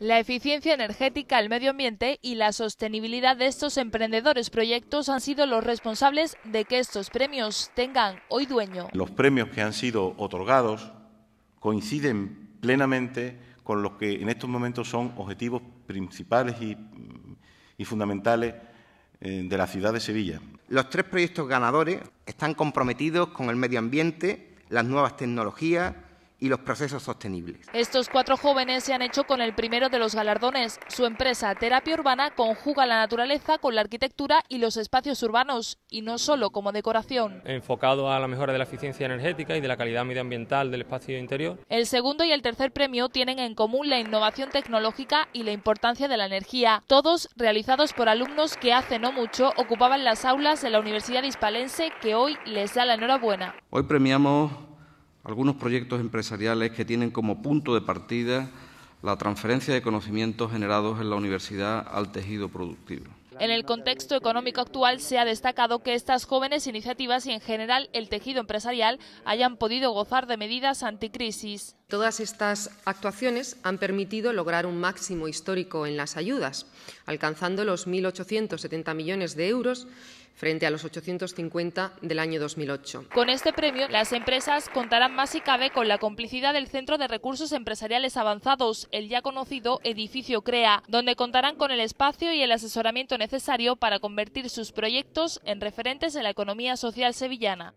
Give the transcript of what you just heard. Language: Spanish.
la eficiencia energética, el medio ambiente y la sostenibilidad de estos emprendedores proyectos han sido los responsables de que estos premios tengan hoy dueño. Los premios que han sido otorgados coinciden plenamente con los que en estos momentos son objetivos principales y, fundamentales eh, de la ciudad de Sevilla. Los tres proyectos ganadores están comprometidos con el medio ambiente, las nuevas tecnologías, y los procesos sostenibles. Estos cuatro jóvenes se han hecho con el primero de los galardones. Su empresa Terapia Urbana conjuga la naturaleza con la arquitectura y los espacios urbanos, y no solo como decoración. Enfocado a la mejora de la eficiencia energética y de la calidad medioambiental del espacio interior. El segundo y el tercer premio tienen en común la innovación tecnológica y la importancia de la energía, todos realizados por alumnos que hace no mucho ocupaban las aulas de la Universidad Hispalense que hoy les da la enhorabuena. Hoy premiamos algunos proyectos empresariales que tienen como punto de partida la transferencia de conocimientos generados en la universidad al tejido productivo. En el contexto económico actual se ha destacado que estas jóvenes iniciativas y en general el tejido empresarial hayan podido gozar de medidas anticrisis. Todas estas actuaciones han permitido lograr un máximo histórico en las ayudas, alcanzando los 1.870 millones de euros, frente a los 850 del año 2008. Con este premio, las empresas contarán más y cabe con la complicidad del Centro de Recursos Empresariales Avanzados, el ya conocido Edificio CREA, donde contarán con el espacio y el asesoramiento necesario para convertir sus proyectos en referentes en la economía social sevillana.